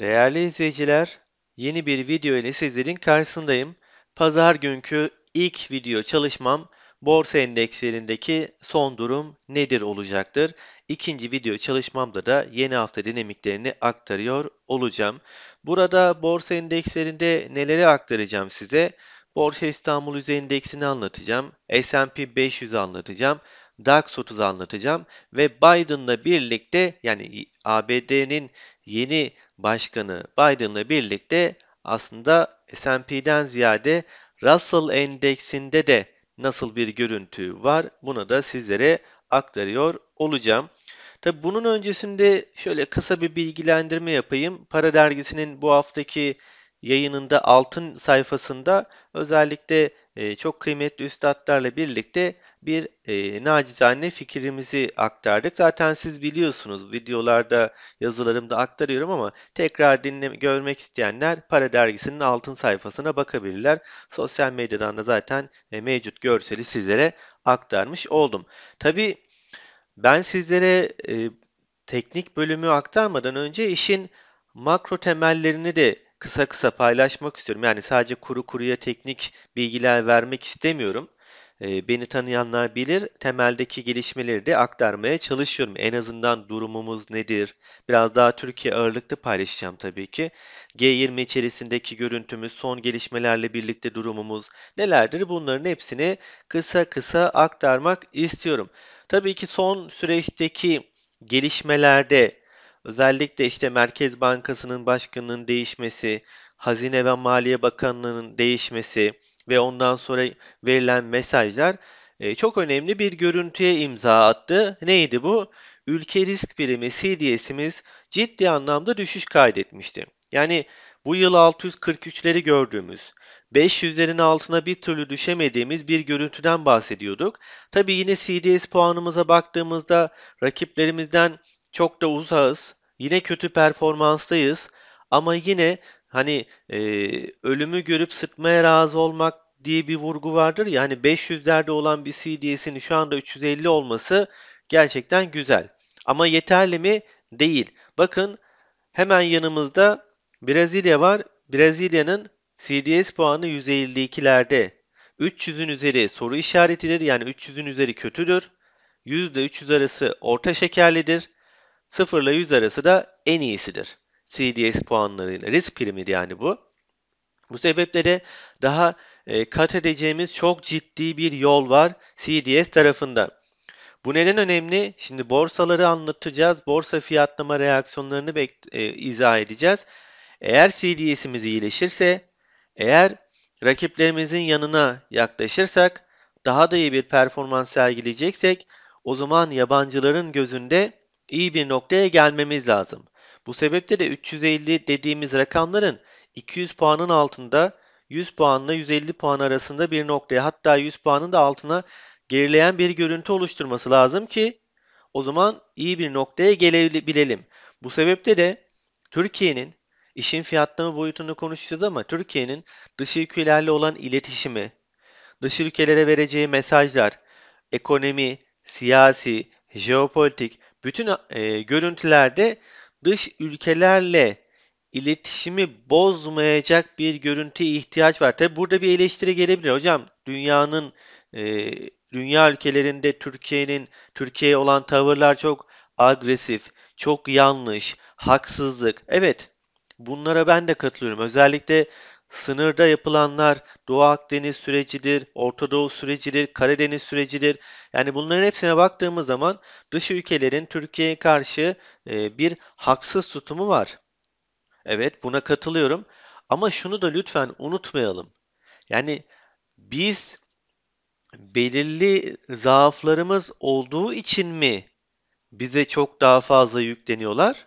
Değerli izleyiciler, yeni bir video ile sizlerin karşısındayım. Pazar günkü ilk video çalışmam borsa endekslerindeki son durum nedir olacaktır. İkinci video çalışmamda da yeni hafta dinamiklerini aktarıyor olacağım. Burada borsa endekslerinde neleri aktaracağım size? Borsa İstanbul Yüzey Endeksini anlatacağım. S&P 500'ü anlatacağım. DAX 30'u anlatacağım ve Biden'la birlikte yani ABD'nin yeni Başkanı Biden'la birlikte aslında S&P'den ziyade Russell endeksinde de nasıl bir görüntü var buna da sizlere aktarıyor olacağım. Tabi bunun öncesinde şöyle kısa bir bilgilendirme yapayım. Para dergisinin bu haftaki yayınında altın sayfasında özellikle e, çok kıymetli üstadlarla birlikte bir e, nacizane fikrimizi aktardık. Zaten siz biliyorsunuz videolarda, yazılarımda aktarıyorum ama tekrar dinle görmek isteyenler Para Dergisi'nin altın sayfasına bakabilirler. Sosyal medyadan da zaten e, mevcut görseli sizlere aktarmış oldum. tabi ben sizlere e, teknik bölümü aktarmadan önce işin makro temellerini de kısa kısa paylaşmak istiyorum. Yani sadece kuru kuruya teknik bilgiler vermek istemiyorum. Ee, beni tanıyanlar bilir. Temeldeki gelişmeleri de aktarmaya çalışıyorum. En azından durumumuz nedir? Biraz daha Türkiye ağırlıklı paylaşacağım tabii ki. G20 içerisindeki görüntümüz, son gelişmelerle birlikte durumumuz nelerdir? Bunların hepsini kısa kısa aktarmak istiyorum. Tabii ki son süreçteki gelişmelerde özellikle işte Merkez Bankası'nın başkanının değişmesi, Hazine ve Maliye Bakanlığı'nın değişmesi, ve ondan sonra verilen mesajlar e, çok önemli bir görüntüye imza attı. Neydi bu? Ülke risk birimi CDS'imiz ciddi anlamda düşüş kaydetmişti. Yani bu yıl 643'leri gördüğümüz, 500'lerin altına bir türlü düşemediğimiz bir görüntüden bahsediyorduk. Tabii yine CDS puanımıza baktığımızda rakiplerimizden çok da uzağız. Yine kötü performanstayız ama yine hani e, ölümü görüp sıtmaya razı olmak diye bir vurgu vardır yani hani 500'lerde olan bir CDS'in şu anda 350 olması gerçekten güzel. Ama yeterli mi? Değil. Bakın hemen yanımızda Brezilya var. Brezilya'nın CDS puanı 152'lerde. 300'ün üzeri soru işaretidir yani 300'ün üzeri kötüdür. 100 ile 300 arası orta şekerlidir. 0 ile 100 arası da en iyisidir. CDS puanlarıyla risk primidir yani bu. Bu sebeple de daha e, kat edeceğimiz çok ciddi bir yol var CDS tarafında. Bu neden önemli? Şimdi borsaları anlatacağız. Borsa fiyatlama reaksiyonlarını e, izah edeceğiz. Eğer CDS'imiz iyileşirse, eğer rakiplerimizin yanına yaklaşırsak, daha da iyi bir performans sergileyeceksek o zaman yabancıların gözünde iyi bir noktaya gelmemiz lazım. Bu sebeple de 350 dediğimiz rakamların 200 puanın altında 100 puanla 150 puan arasında bir noktaya hatta 100 puanın da altına gerileyen bir görüntü oluşturması lazım ki o zaman iyi bir noktaya gelebilelim. Bu sebeple de Türkiye'nin işin fiyatlama boyutunu konuşacağız ama Türkiye'nin dış ülkelerle olan iletişimi, dış ülkelere vereceği mesajlar, ekonomi, siyasi, jeopolitik bütün e, görüntülerde dış ülkelerle iletişimi bozmayacak bir görüntüye ihtiyaç var. Tabi burada bir eleştiri gelebilir. Hocam dünyanın e, dünya ülkelerinde Türkiye'nin Türkiye'ye olan tavırlar çok agresif, çok yanlış, haksızlık. Evet bunlara ben de katılıyorum. Özellikle sınırda yapılanlar Doğu Akdeniz sürecidir, Orta Doğu sürecidir, Karadeniz sürecidir. Yani bunların hepsine baktığımız zaman dış ülkelerin Türkiye'ye karşı e, bir haksız tutumu var. Evet, buna katılıyorum. Ama şunu da lütfen unutmayalım. Yani biz belirli zaaflarımız olduğu için mi bize çok daha fazla yükleniyorlar?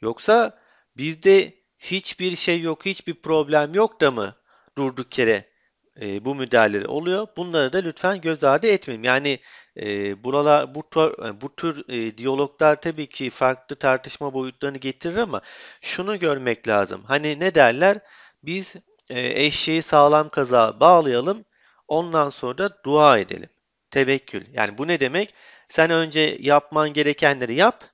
Yoksa bizde hiçbir şey yok, hiçbir problem yok da mı durduk yere e, bu müdahaleleri oluyor. Bunları da lütfen göz ardı etmeyin. Yani e, buralar bu, e, bu tür e, diyaloglar tabii ki farklı tartışma boyutlarını getirir ama şunu görmek lazım. Hani ne derler? Biz e, eşeği sağlam kaza bağlayalım. Ondan sonra da dua edelim. Tevekkül. Yani bu ne demek? Sen önce yapman gerekenleri yap.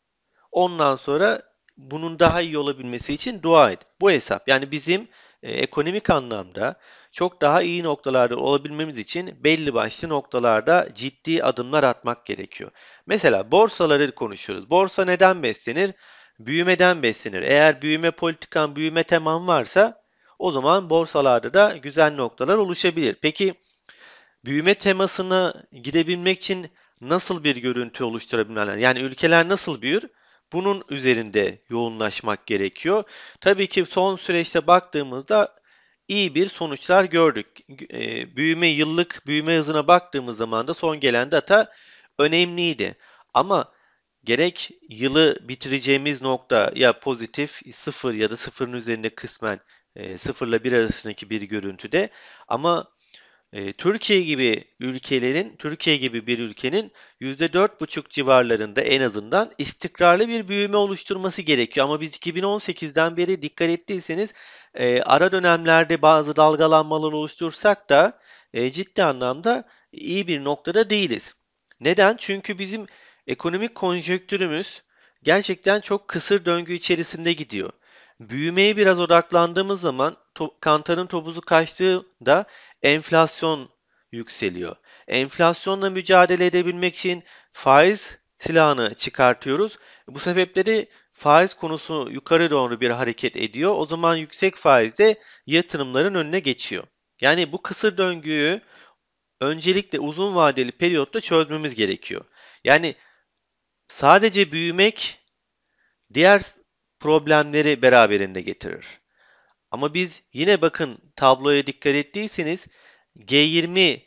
Ondan sonra bunun daha iyi olabilmesi için dua et. Bu hesap. Yani bizim e, ekonomik anlamda çok daha iyi noktalarda olabilmemiz için belli başlı noktalarda ciddi adımlar atmak gerekiyor. Mesela borsaları konuşuyoruz. Borsa neden beslenir? Büyümeden beslenir. Eğer büyüme politikan, büyüme teman varsa o zaman borsalarda da güzel noktalar oluşabilir. Peki büyüme temasına gidebilmek için nasıl bir görüntü oluşturabilmeler? Yani ülkeler nasıl büyür? Bunun üzerinde yoğunlaşmak gerekiyor. Tabii ki son süreçte baktığımızda iyi bir sonuçlar gördük. E, büyüme yıllık büyüme hızına baktığımız zaman da son gelen data önemliydi. Ama gerek yılı bitireceğimiz nokta ya pozitif sıfır ya da sıfırın üzerinde kısmen e, sıfırla bir arasındaki bir görüntüde ama ee, Türkiye gibi ülkelerin, Türkiye gibi bir ülkenin %4,5 civarlarında en azından istikrarlı bir büyüme oluşturması gerekiyor. Ama biz 2018'den beri dikkat ettiyseniz e, ara dönemlerde bazı dalgalanmalar oluştursak da e, ciddi anlamda iyi bir noktada değiliz. Neden? Çünkü bizim ekonomik konjonktürümüz gerçekten çok kısır döngü içerisinde gidiyor. Büyümeye biraz odaklandığımız zaman to kantarın topuzu kaçtığı da enflasyon yükseliyor. Enflasyonla mücadele edebilmek için faiz silahını çıkartıyoruz. Bu sebepleri faiz konusu yukarı doğru bir hareket ediyor. O zaman yüksek faizde yatırımların önüne geçiyor. Yani bu kısır döngüyü öncelikle uzun vadeli periyotta çözmemiz gerekiyor. Yani sadece büyümek diğer problemleri beraberinde getirir. Ama biz yine bakın tabloya dikkat ettiyseniz G20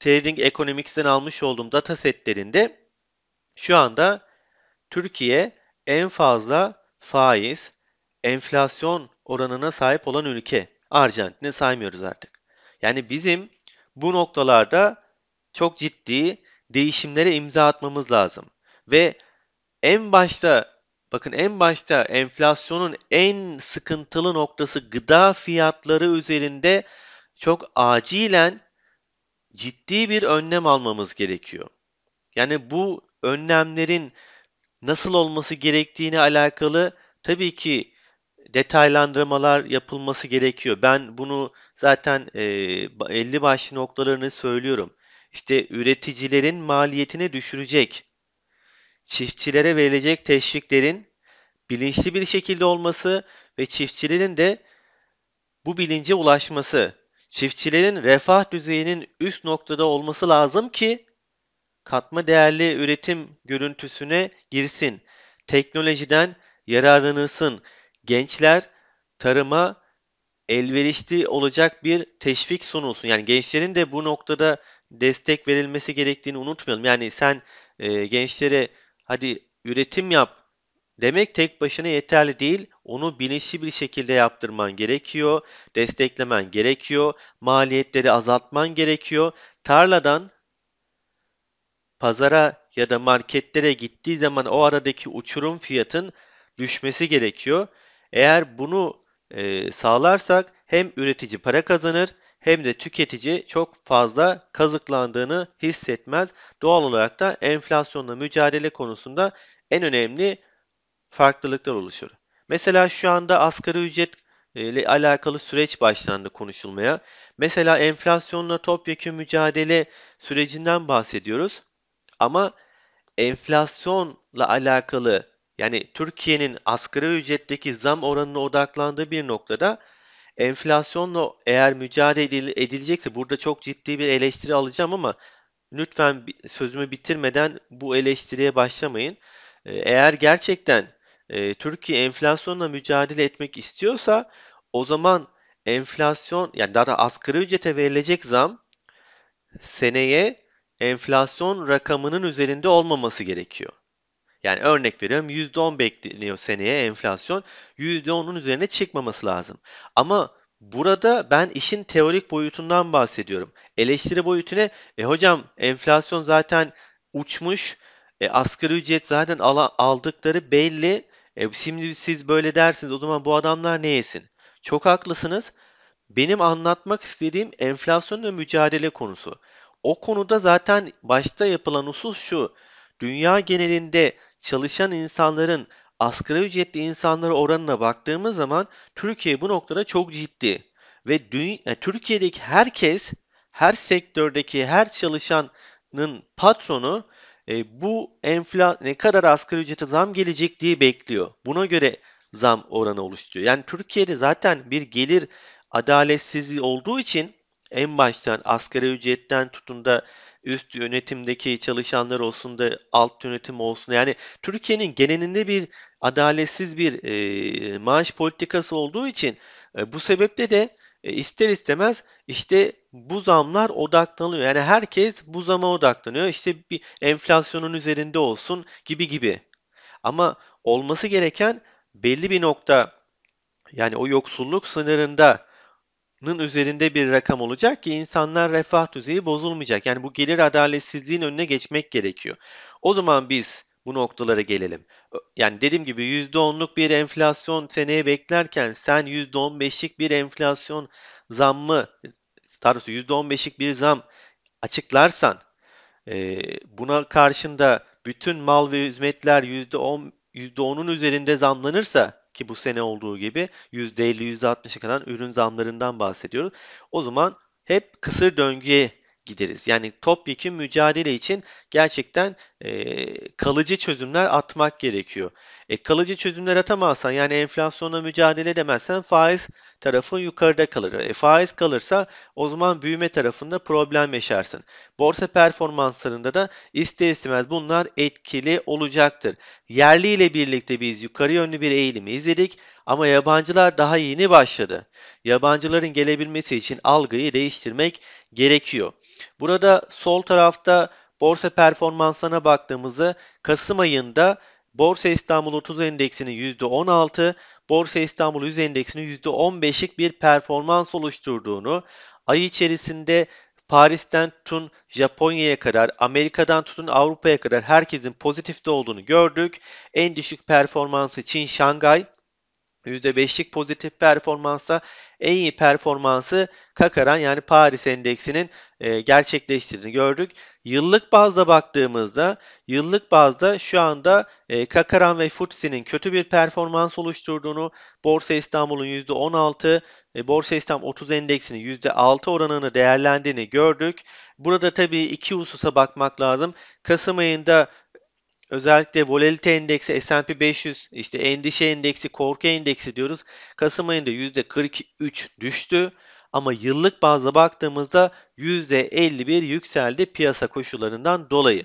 Trading Economics'ten almış olduğum data setlerinde şu anda Türkiye en fazla faiz, enflasyon oranına sahip olan ülke. Arjantin'i saymıyoruz artık. Yani bizim bu noktalarda çok ciddi değişimlere imza atmamız lazım. Ve en başta Bakın en başta enflasyonun en sıkıntılı noktası gıda fiyatları üzerinde çok acilen ciddi bir önlem almamız gerekiyor. Yani bu önlemlerin nasıl olması gerektiğini alakalı tabii ki detaylandırmalar yapılması gerekiyor. Ben bunu zaten e, 50 başlı noktalarını söylüyorum. İşte üreticilerin maliyetini düşürecek çiftçilere verilecek teşviklerin bilinçli bir şekilde olması ve çiftçilerin de bu bilince ulaşması, çiftçilerin refah düzeyinin üst noktada olması lazım ki katma değerli üretim görüntüsüne girsin. Teknolojiden yararlanılsın. Gençler tarıma elverişli olacak bir teşvik sunulsun. Yani gençlerin de bu noktada destek verilmesi gerektiğini unutmayalım. Yani sen e, gençlere hadi üretim yap demek tek başına yeterli değil. Onu bilinçli bir şekilde yaptırman gerekiyor, desteklemen gerekiyor, maliyetleri azaltman gerekiyor. Tarladan pazara ya da marketlere gittiği zaman o aradaki uçurum fiyatın düşmesi gerekiyor. Eğer bunu e, sağlarsak hem üretici para kazanır hem de tüketici çok fazla kazıklandığını hissetmez. Doğal olarak da enflasyonla mücadele konusunda en önemli farklılıklar oluşur. Mesela şu anda asgari ücret e, ile alakalı süreç başlandı konuşulmaya. Mesela enflasyonla topyekun mücadele sürecinden bahsediyoruz. Ama enflasyonla alakalı yani Türkiye'nin asgari ücretteki zam oranına odaklandığı bir noktada enflasyonla eğer mücadele edilecekse burada çok ciddi bir eleştiri alacağım ama lütfen sözümü bitirmeden bu eleştiriye başlamayın. Ee, eğer gerçekten e, Türkiye enflasyonla mücadele etmek istiyorsa o zaman enflasyon yani daha da asgari ücrete verilecek zam seneye enflasyon rakamının üzerinde olmaması gerekiyor. Yani örnek veriyorum %10 bekleniyor seneye enflasyon. %10'un üzerine çıkmaması lazım. Ama Burada ben işin teorik boyutundan bahsediyorum. Eleştiri boyutuna e hocam enflasyon zaten uçmuş. E, asgari ücret zaten ala, aldıkları belli. E, şimdi siz böyle dersiniz o zaman bu adamlar ne yesin? Çok haklısınız. Benim anlatmak istediğim enflasyonla mücadele konusu. O konuda zaten başta yapılan husus şu. Dünya genelinde çalışan insanların asgari ücretli insanlara oranına baktığımız zaman Türkiye bu noktada çok ciddi ve dünya, Türkiye'deki herkes her sektördeki her çalışanın patronu e, bu enfla ne kadar asgari ücrete zam gelecek diye bekliyor. Buna göre zam oranı oluşturuyor. Yani Türkiye'de zaten bir gelir adaletsizliği olduğu için en baştan asgari ücretten tutun da üst yönetimdeki çalışanlar olsun da alt yönetim olsun. Yani Türkiye'nin genelinde bir adaletsiz bir e, maaş politikası olduğu için e, bu sebeple de e, ister istemez işte bu zamlar odaklanıyor. Yani herkes bu zama odaklanıyor. işte bir enflasyonun üzerinde olsun gibi gibi. Ama olması gereken belli bir nokta yani o yoksulluk sınırında nın üzerinde bir rakam olacak ki insanlar refah düzeyi bozulmayacak. Yani bu gelir adaletsizliğin önüne geçmek gerekiyor. O zaman biz bu noktalara gelelim. Yani dediğim gibi %10'luk bir enflasyon seneye beklerken sen %15'lik bir enflasyon zammı, daha doğrusu %15'lik bir zam açıklarsan e, buna karşında bütün mal ve hizmetler %10, %10'un üzerinde zamlanırsa ki bu sene olduğu gibi %50-%60'a kadar ürün zamlarından bahsediyoruz. O zaman hep kısır döngüye gideriz. Yani topyekun mücadele için gerçekten e, kalıcı çözümler atmak gerekiyor. E, kalıcı çözümler atamazsan yani enflasyona mücadele edemezsen faiz tarafın yukarıda kalır. E, faiz kalırsa o zaman büyüme tarafında problem yaşarsın. Borsa performanslarında da ister istemez bunlar etkili olacaktır. Yerli ile birlikte biz yukarı yönlü bir eğilimi izledik ama yabancılar daha yeni başladı. Yabancıların gelebilmesi için algıyı değiştirmek gerekiyor. Burada sol tarafta Borsa performansına baktığımızda Kasım ayında Borsa İstanbul 30 endeksinin %16, Borsa İstanbul 100 endeksinin %15'lik bir performans oluşturduğunu, ay içerisinde Paris'ten tutun Japonya'ya kadar, Amerika'dan tutun Avrupa'ya kadar herkesin pozitifte olduğunu gördük. En düşük performansı Çin, Şangay, %5'lik pozitif performansa en iyi performansı Kakaran yani Paris endeksinin e, gerçekleştirdiğini gördük. Yıllık bazda baktığımızda yıllık bazda şu anda e, Kakaran ve FTSE'nin kötü bir performans oluşturduğunu, Borsa İstanbul'un %16, e, Borsa İstanbul 30 endeksinin %6 oranını değerlendiğini gördük. Burada tabii iki hususa bakmak lazım. Kasım ayında Özellikle volatilite endeksi, S&P 500, işte endişe endeksi, korku endeksi diyoruz. Kasım ayında %43 düştü. Ama yıllık bazda baktığımızda %51 yükseldi piyasa koşullarından dolayı.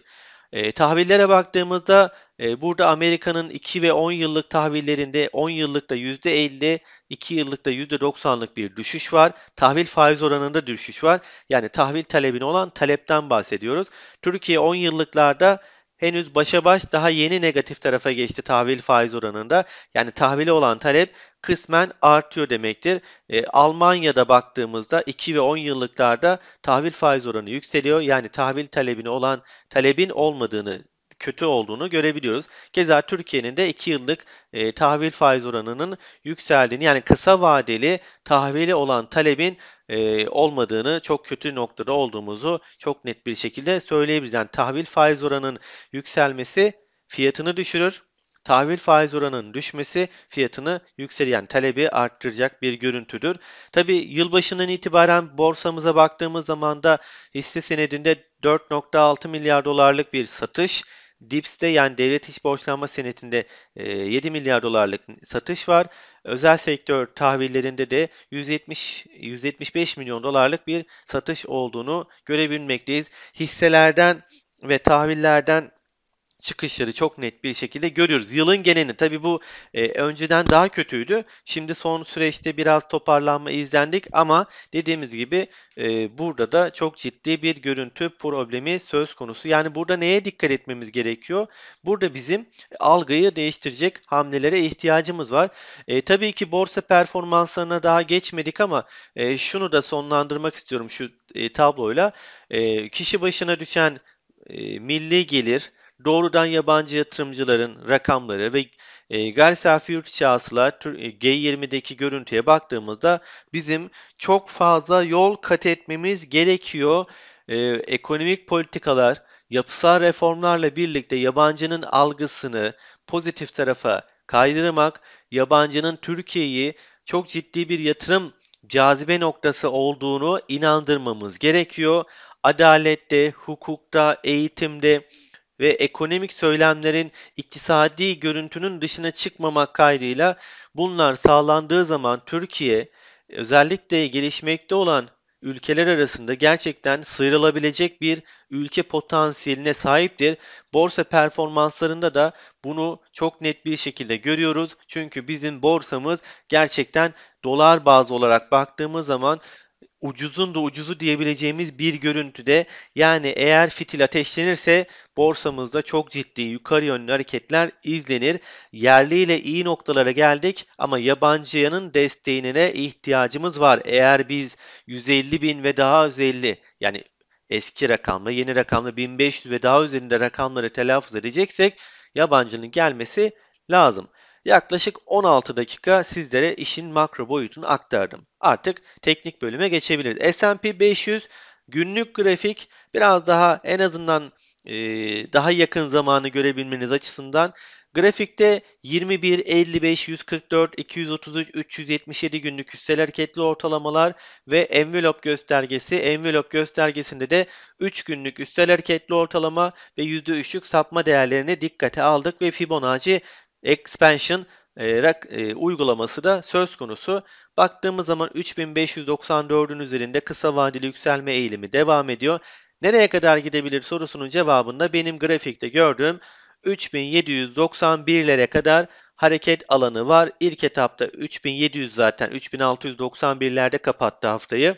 E, tahvillere baktığımızda e, burada Amerika'nın 2 ve 10 yıllık tahvillerinde 10 yıllıkta %50, 2 yıllıkta %90'lık bir düşüş var. Tahvil faiz oranında düşüş var. Yani tahvil talebine olan talepten bahsediyoruz. Türkiye 10 yıllıklarda henüz başa baş daha yeni negatif tarafa geçti tahvil faiz oranında. Yani tahvili olan talep kısmen artıyor demektir. E, Almanya'da baktığımızda 2 ve 10 yıllıklarda tahvil faiz oranı yükseliyor. Yani tahvil talebini olan talebin olmadığını kötü olduğunu görebiliyoruz. Keza Türkiye'nin de 2 yıllık e, tahvil faiz oranının yükseldiğini yani kısa vadeli tahvili olan talebin e, olmadığını, çok kötü noktada olduğumuzu çok net bir şekilde söyleyebiliriz. Yani tahvil faiz oranının yükselmesi fiyatını düşürür. Tahvil faiz oranının düşmesi fiyatını yükselen talebi arttıracak bir görüntüdür. Tabi yılbaşından itibaren borsamıza baktığımız zaman da hisse senedinde 4.6 milyar dolarlık bir satış DIPS'te yani devlet iş borçlanma senetinde 7 e, milyar dolarlık satış var. Özel sektör tahvillerinde de 170 175 milyon dolarlık bir satış olduğunu görebilmekteyiz. Hisselerden ve tahvillerden çıkışları çok net bir şekilde görüyoruz. Yılın genelini tabii bu e, önceden daha kötüydü. Şimdi son süreçte biraz toparlanma izlendik ama dediğimiz gibi e, burada da çok ciddi bir görüntü problemi söz konusu. Yani burada neye dikkat etmemiz gerekiyor? Burada bizim algıyı değiştirecek hamlelere ihtiyacımız var. E, tabii ki borsa performanslarına daha geçmedik ama e, şunu da sonlandırmak istiyorum şu e, tabloyla. E, kişi başına düşen e, milli gelir doğrudan yabancı yatırımcıların rakamları ve e, gayri safi yurt içi hasıla e, G20'deki görüntüye baktığımızda bizim çok fazla yol kat etmemiz gerekiyor. E, ekonomik politikalar, yapısal reformlarla birlikte yabancının algısını pozitif tarafa kaydırmak, yabancının Türkiye'yi çok ciddi bir yatırım cazibe noktası olduğunu inandırmamız gerekiyor. Adalette, hukukta, eğitimde, ve ekonomik söylemlerin iktisadi görüntünün dışına çıkmamak kaydıyla bunlar sağlandığı zaman Türkiye özellikle gelişmekte olan ülkeler arasında gerçekten sıyrılabilecek bir ülke potansiyeline sahiptir. Borsa performanslarında da bunu çok net bir şekilde görüyoruz. Çünkü bizim borsamız gerçekten dolar bazlı olarak baktığımız zaman ucuzun da ucuzu diyebileceğimiz bir görüntüde. Yani eğer fitil ateşlenirse borsamızda çok ciddi yukarı yönlü hareketler izlenir. Yerli ile iyi noktalara geldik ama yabancıyanın desteğine ihtiyacımız var. Eğer biz 150 bin ve daha 150 yani eski rakamla yeni rakamla 1500 ve daha üzerinde rakamları telaffuz edeceksek yabancının gelmesi lazım. Yaklaşık 16 dakika sizlere işin makro boyutunu aktardım. Artık teknik bölüme geçebiliriz. S&P 500 günlük grafik biraz daha en azından e, daha yakın zamanı görebilmeniz açısından Grafikte 21, 55, 144, 233, 377 günlük hissel hareketli ortalamalar ve envelop göstergesi. Envelop göstergesinde de 3 günlük üstel hareketli ortalama ve %3'lük sapma değerlerini dikkate aldık ve Fibonacci expansion e, rak, e, uygulaması da söz konusu. Baktığımız zaman 3594'ün üzerinde kısa vadeli yükselme eğilimi devam ediyor. Nereye kadar gidebilir sorusunun cevabında benim grafikte gördüğüm 3791'lere kadar hareket alanı var. İlk etapta 3700 zaten 3691'lerde kapattı haftayı.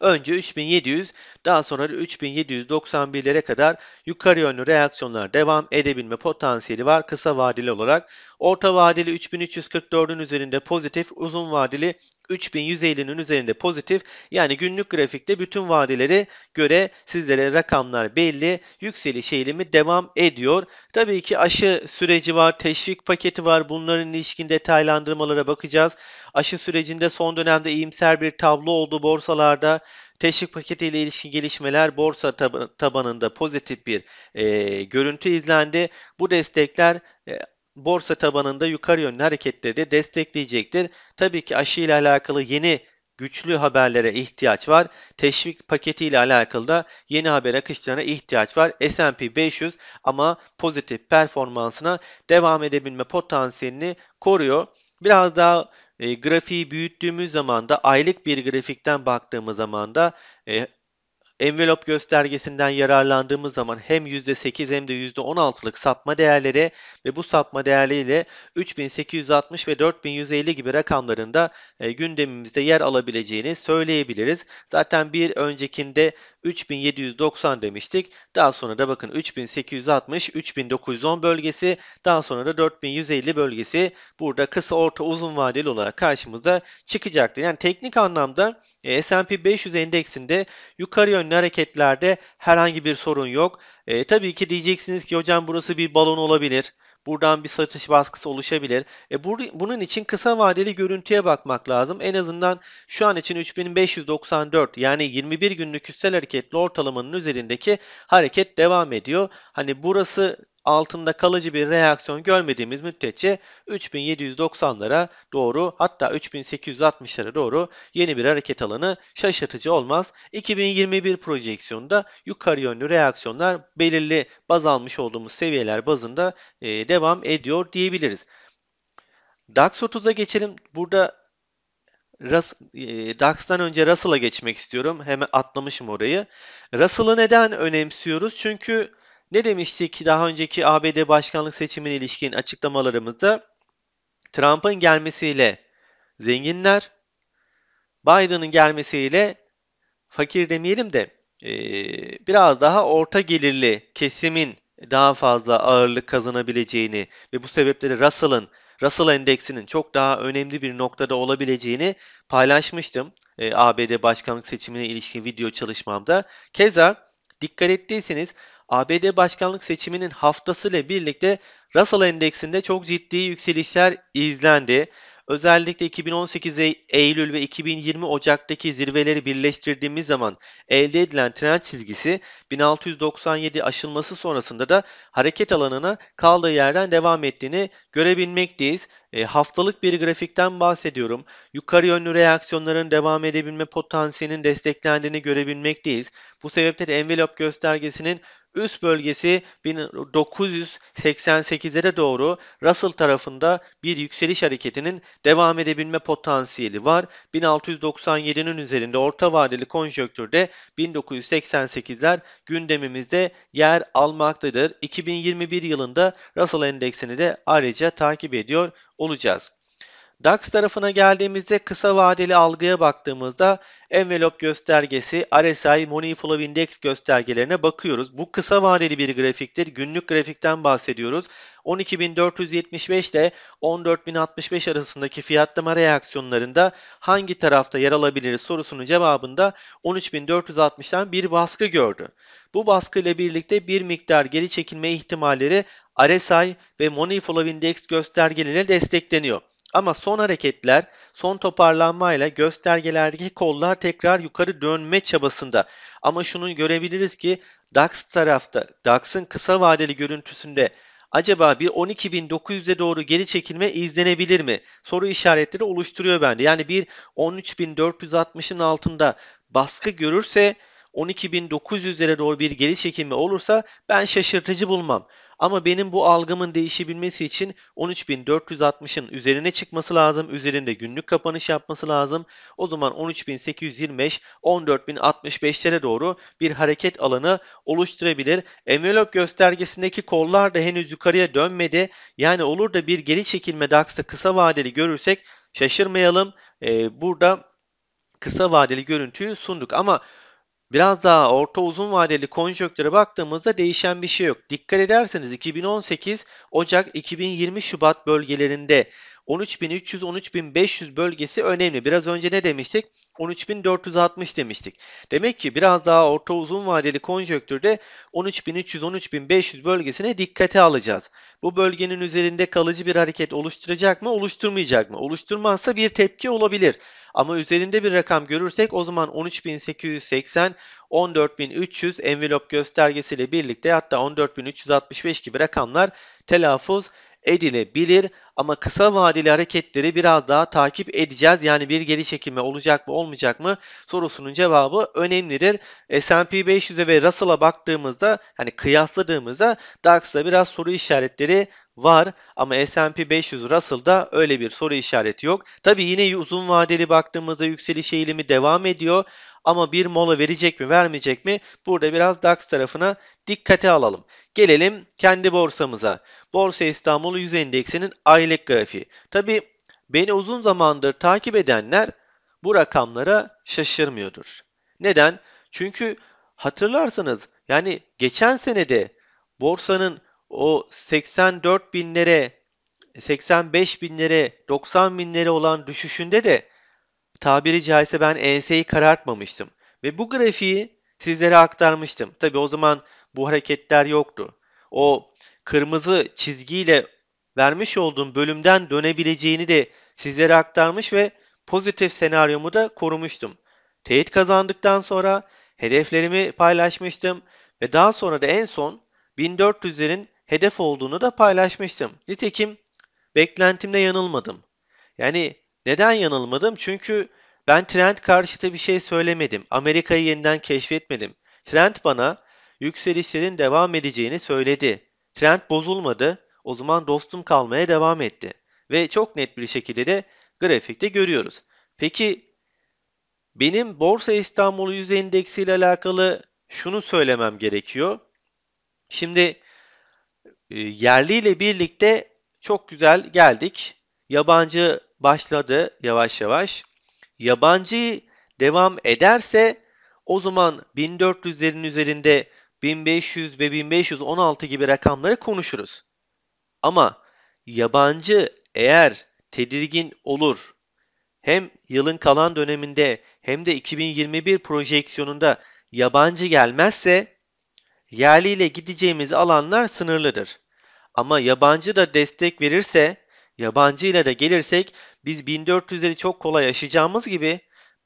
Önce 3700 daha sonra 3791'lere kadar yukarı yönlü reaksiyonlar devam edebilme potansiyeli var kısa vadeli olarak. Orta vadeli 3344'ün üzerinde pozitif, uzun vadeli 3150'nin üzerinde pozitif. Yani günlük grafikte bütün vadeleri göre sizlere rakamlar belli. Yükseliş eğilimi devam ediyor. Tabii ki aşı süreci var, teşvik paketi var. Bunların ilişkin detaylandırmalara bakacağız. Aşı sürecinde son dönemde iyimser bir tablo oldu borsalarda. Teşvik paketiyle ile ilişkin gelişmeler borsa tab- tabanında pozitif bir e, görüntü izlendi. Bu destekler e, borsa tabanında yukarı yönlü hareketleri de destekleyecektir. Tabii ki aşı ile alakalı yeni güçlü haberlere ihtiyaç var. Teşvik paketi ile alakalı da yeni haber akışlarına ihtiyaç var. S&P 500 ama pozitif performansına devam edebilme potansiyelini koruyor. Biraz daha e, grafiği büyüttüğümüz zaman da aylık bir grafikten baktığımız zaman da e, Envelop göstergesinden yararlandığımız zaman hem %8 hem de %16'lık sapma değerleri ve bu sapma değerleriyle 3860 ve 4150 gibi rakamlarında e, gündemimizde yer alabileceğini söyleyebiliriz. Zaten bir öncekinde 3790 demiştik. Daha sonra da bakın 3860, 3910 bölgesi, daha sonra da 4150 bölgesi burada kısa, orta, uzun vadeli olarak karşımıza çıkacaktır. Yani teknik anlamda e, S&P 500 endeksinde yukarı yönlü önemli hareketlerde herhangi bir sorun yok. E, tabii ki diyeceksiniz ki hocam burası bir balon olabilir. Buradan bir satış baskısı oluşabilir. E bur bunun için kısa vadeli görüntüye bakmak lazım. En azından şu an için 3594 yani 21 günlük hissel hareketli ortalamanın üzerindeki hareket devam ediyor. Hani burası altında kalıcı bir reaksiyon görmediğimiz müddetçe 3790'lara doğru hatta 3860'lara doğru yeni bir hareket alanı şaşırtıcı olmaz. 2021 projeksiyonunda yukarı yönlü reaksiyonlar belirli baz almış olduğumuz seviyeler bazında e, devam ediyor diyebiliriz. DAX 30'a geçelim. Burada Rus, e, DAX'tan önce Russell'a geçmek istiyorum. Hemen atlamışım orayı. Russell'ı neden önemsiyoruz? Çünkü ne demiştik daha önceki ABD başkanlık seçimine ilişkin açıklamalarımızda? Trump'ın gelmesiyle zenginler, Biden'ın gelmesiyle fakir demeyelim de e, biraz daha orta gelirli kesimin daha fazla ağırlık kazanabileceğini ve bu sebepleri Russell'ın Russell endeksinin çok daha önemli bir noktada olabileceğini paylaşmıştım. E, ABD başkanlık seçimine ilişkin video çalışmamda. Keza dikkat ettiyseniz ABD başkanlık seçiminin haftası ile birlikte Russell Endeksinde çok ciddi yükselişler izlendi. Özellikle 2018 Eylül ve 2020 Ocak'taki zirveleri birleştirdiğimiz zaman elde edilen trend çizgisi 1697 aşılması sonrasında da hareket alanına kaldığı yerden devam ettiğini görebilmekteyiz. E, haftalık bir grafikten bahsediyorum. Yukarı yönlü reaksiyonların devam edebilme potansiyelinin desteklendiğini görebilmekteyiz. Bu sebeple de envelop göstergesinin Üst bölgesi 1988'lere doğru Russell tarafında bir yükseliş hareketinin devam edebilme potansiyeli var. 1697'nin üzerinde orta vadeli konjöktürde 1988'ler gündemimizde yer almaktadır. 2021 yılında Russell endeksini de ayrıca takip ediyor olacağız. DAX tarafına geldiğimizde kısa vadeli algıya baktığımızda envelop göstergesi, RSI, Money Flow Index göstergelerine bakıyoruz. Bu kısa vadeli bir grafiktir. Günlük grafikten bahsediyoruz. 12.475 ile 14.065 arasındaki fiyatlama reaksiyonlarında hangi tarafta yer alabiliriz sorusunun cevabında 13.460'dan bir baskı gördü. Bu baskı ile birlikte bir miktar geri çekilme ihtimalleri RSI ve Money Flow Index göstergeleriyle destekleniyor. Ama son hareketler, son toparlanmayla göstergelerdeki kollar tekrar yukarı dönme çabasında. Ama şunu görebiliriz ki DAX tarafta, DAX'ın kısa vadeli görüntüsünde acaba bir 12.900'e doğru geri çekilme izlenebilir mi? Soru işaretleri oluşturuyor bende. Yani bir 13.460'ın altında baskı görürse 12.900'lere doğru bir geri çekilme olursa ben şaşırtıcı bulmam. Ama benim bu algımın değişebilmesi için 13.460'ın üzerine çıkması lazım. Üzerinde günlük kapanış yapması lazım. O zaman 13.825 14.065'lere doğru bir hareket alanı oluşturabilir. Envelop göstergesindeki kollar da henüz yukarıya dönmedi. Yani olur da bir geri çekilme DAX'ta kısa vadeli görürsek şaşırmayalım. Ee, burada kısa vadeli görüntüyü sunduk ama Biraz daha orta uzun vadeli konjöktöre baktığımızda değişen bir şey yok. Dikkat ederseniz 2018 Ocak 2020 Şubat bölgelerinde 13.300-13.500 bölgesi önemli. Biraz önce ne demiştik? 13.460 demiştik. Demek ki biraz daha orta uzun vadeli konjöktürde 13.300-13.500 bölgesine dikkate alacağız. Bu bölgenin üzerinde kalıcı bir hareket oluşturacak mı, oluşturmayacak mı? Oluşturmazsa bir tepki olabilir. Ama üzerinde bir rakam görürsek o zaman 13880, 14300 envelop göstergesiyle birlikte hatta 14365 gibi rakamlar telaffuz edilebilir ama kısa vadeli hareketleri biraz daha takip edeceğiz. Yani bir geri çekilme olacak mı olmayacak mı sorusunun cevabı önemlidir. S&P 500'e ve Russell'a baktığımızda hani kıyasladığımızda DAX'da biraz soru işaretleri var ama S&P 500 Russell'da öyle bir soru işareti yok. Tabi yine uzun vadeli baktığımızda yükseliş eğilimi devam ediyor ama bir mola verecek mi vermeyecek mi burada biraz DAX tarafına dikkate alalım. Gelelim kendi borsamıza. Borsa İstanbul 100 endeksinin aylık grafiği. Tabi beni uzun zamandır takip edenler bu rakamlara şaşırmıyordur. Neden? Çünkü hatırlarsanız yani geçen senede borsanın o 84 binlere 85 binlere 90 binlere olan düşüşünde de tabiri caizse ben enseyi karartmamıştım. Ve bu grafiği sizlere aktarmıştım. Tabi o zaman bu hareketler yoktu. O kırmızı çizgiyle vermiş olduğum bölümden dönebileceğini de sizlere aktarmış ve pozitif senaryomu da korumuştum. Teyit kazandıktan sonra hedeflerimi paylaşmıştım ve daha sonra da en son 1400'lerin hedef olduğunu da paylaşmıştım. Nitekim beklentimde yanılmadım. Yani neden yanılmadım? Çünkü ben trend karşıtı bir şey söylemedim. Amerika'yı yeniden keşfetmedim. Trend bana yükselişlerin devam edeceğini söyledi. Trend bozulmadı, o zaman dostum kalmaya devam etti. Ve çok net bir şekilde de grafikte görüyoruz. Peki benim Borsa İstanbul Yüz Endeksi ile alakalı şunu söylemem gerekiyor. Şimdi e, yerli ile birlikte çok güzel geldik. Yabancı başladı yavaş yavaş. Yabancı devam ederse o zaman 1400'lerin üzerinde 1500 ve 1516 gibi rakamları konuşuruz. Ama yabancı eğer tedirgin olur hem yılın kalan döneminde hem de 2021 projeksiyonunda yabancı gelmezse yerli ile gideceğimiz alanlar sınırlıdır. Ama yabancı da destek verirse, yabancı ile de gelirsek biz 1400'leri çok kolay aşacağımız gibi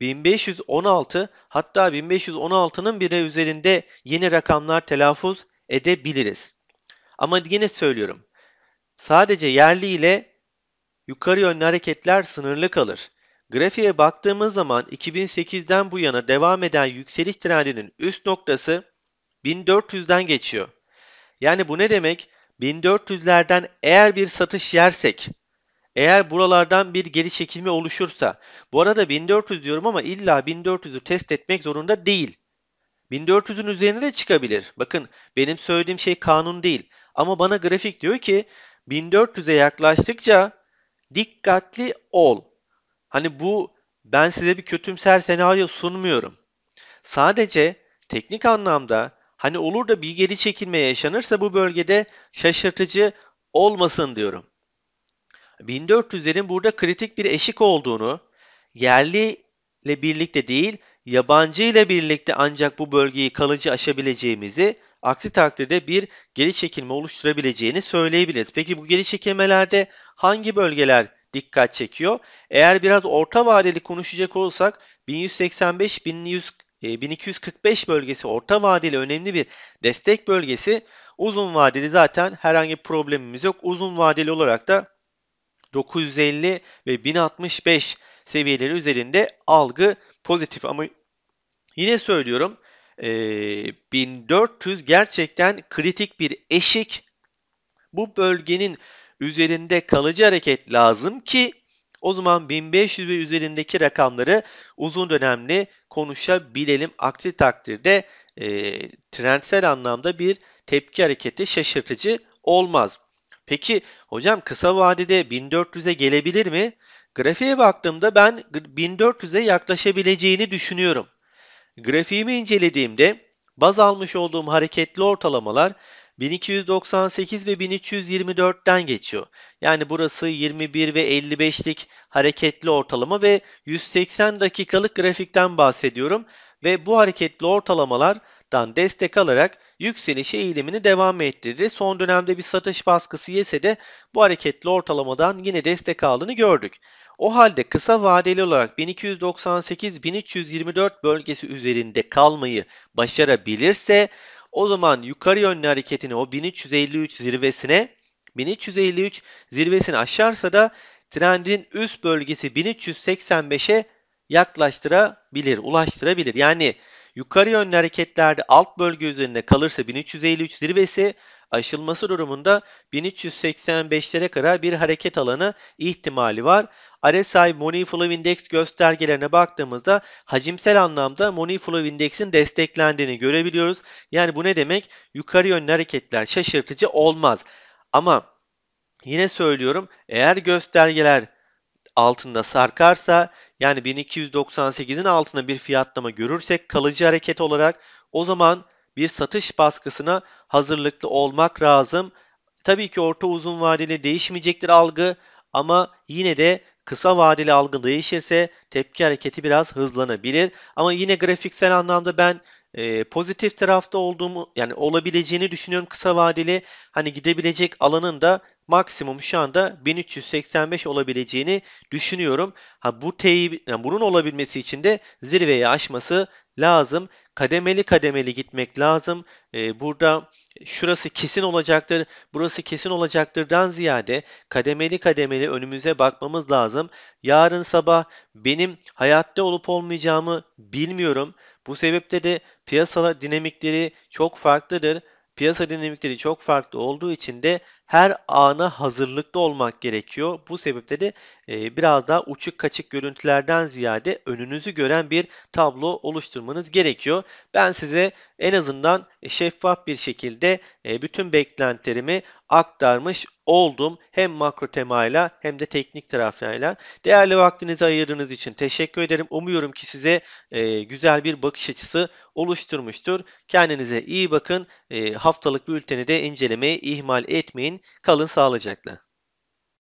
1516 hatta 1516'nın bile üzerinde yeni rakamlar telaffuz edebiliriz. Ama yine söylüyorum. Sadece yerli ile yukarı yönlü hareketler sınırlı kalır. Grafiğe baktığımız zaman 2008'den bu yana devam eden yükseliş trendinin üst noktası 1400'den geçiyor. Yani bu ne demek? 1400'lerden eğer bir satış yersek eğer buralardan bir geri çekilme oluşursa, bu arada 1400 diyorum ama illa 1400'ü test etmek zorunda değil. 1400'ün üzerine de çıkabilir. Bakın benim söylediğim şey kanun değil. Ama bana grafik diyor ki 1400'e yaklaştıkça dikkatli ol. Hani bu ben size bir kötümser senaryo sunmuyorum. Sadece teknik anlamda hani olur da bir geri çekilme yaşanırsa bu bölgede şaşırtıcı olmasın diyorum. 1400'lerin burada kritik bir eşik olduğunu, yerli ile birlikte değil, yabancı ile birlikte ancak bu bölgeyi kalıcı aşabileceğimizi, aksi takdirde bir geri çekilme oluşturabileceğini söyleyebiliriz. Peki bu geri çekilmelerde hangi bölgeler dikkat çekiyor? Eğer biraz orta vadeli konuşacak olursak 1185 1100 1245 bölgesi orta vadeli önemli bir destek bölgesi. Uzun vadeli zaten herhangi bir problemimiz yok. Uzun vadeli olarak da 950 ve 1065 seviyeleri üzerinde algı pozitif ama yine söylüyorum 1400 e, gerçekten kritik bir eşik. Bu bölgenin üzerinde kalıcı hareket lazım ki o zaman 1500 ve üzerindeki rakamları uzun dönemli konuşabilelim. Aksi takdirde e, trendsel anlamda bir tepki hareketi şaşırtıcı olmaz. Peki hocam kısa vadede 1400'e gelebilir mi? Grafiğe baktığımda ben 1400'e yaklaşabileceğini düşünüyorum. Grafiğimi incelediğimde baz almış olduğum hareketli ortalamalar 1298 ve 1324'ten geçiyor. Yani burası 21 ve 55'lik hareketli ortalama ve 180 dakikalık grafikten bahsediyorum ve bu hareketli ortalamalar dan destek alarak yükselişe eğilimini devam ettirdi. Son dönemde bir satış baskısı yese de bu hareketli ortalamadan yine destek aldığını gördük. O halde kısa vadeli olarak 1298-1324 bölgesi üzerinde kalmayı başarabilirse o zaman yukarı yönlü hareketini o 1353 zirvesine 1353 zirvesini aşarsa da trendin üst bölgesi 1385'e yaklaştırabilir, ulaştırabilir. Yani Yukarı yönlü hareketlerde alt bölge üzerinde kalırsa 1353 zirvesi, aşılması durumunda 1385'lere kadar bir hareket alanı ihtimali var. RSI Money Flow Index göstergelerine baktığımızda hacimsel anlamda Money Flow Index'in desteklendiğini görebiliyoruz. Yani bu ne demek? Yukarı yönlü hareketler şaşırtıcı olmaz. Ama yine söylüyorum eğer göstergeler altında sarkarsa yani 1298'in altına bir fiyatlama görürsek kalıcı hareket olarak o zaman bir satış baskısına hazırlıklı olmak lazım. Tabii ki orta uzun vadeli değişmeyecektir algı ama yine de kısa vadeli algı değişirse tepki hareketi biraz hızlanabilir. Ama yine grafiksel anlamda ben e, pozitif tarafta olduğumu yani olabileceğini düşünüyorum kısa vadeli. Hani gidebilecek alanın da maksimum şu anda 1385 olabileceğini düşünüyorum. Ha bu teyip, yani bunun olabilmesi için de zirveyi aşması lazım. Kademeli kademeli gitmek lazım. Ee, burada şurası kesin olacaktır, burası kesin olacaktırdan ziyade kademeli kademeli önümüze bakmamız lazım. Yarın sabah benim hayatta olup olmayacağımı bilmiyorum. Bu sebeple de piyasa dinamikleri çok farklıdır. Piyasa dinamikleri çok farklı olduğu için de her ana hazırlıklı olmak gerekiyor. Bu sebeple de e, biraz daha uçuk kaçık görüntülerden ziyade önünüzü gören bir tablo oluşturmanız gerekiyor. Ben size en azından şeffaf bir şekilde e, bütün beklentilerimi aktarmış oldum. Hem makro temayla hem de teknik taraflarıyla. Değerli vaktinizi ayırdığınız için teşekkür ederim. Umuyorum ki size e, güzel bir bakış açısı oluşturmuştur. Kendinize iyi bakın. haftalık bülteni de incelemeyi ihmal etmeyin. Kalın sağlıcakla.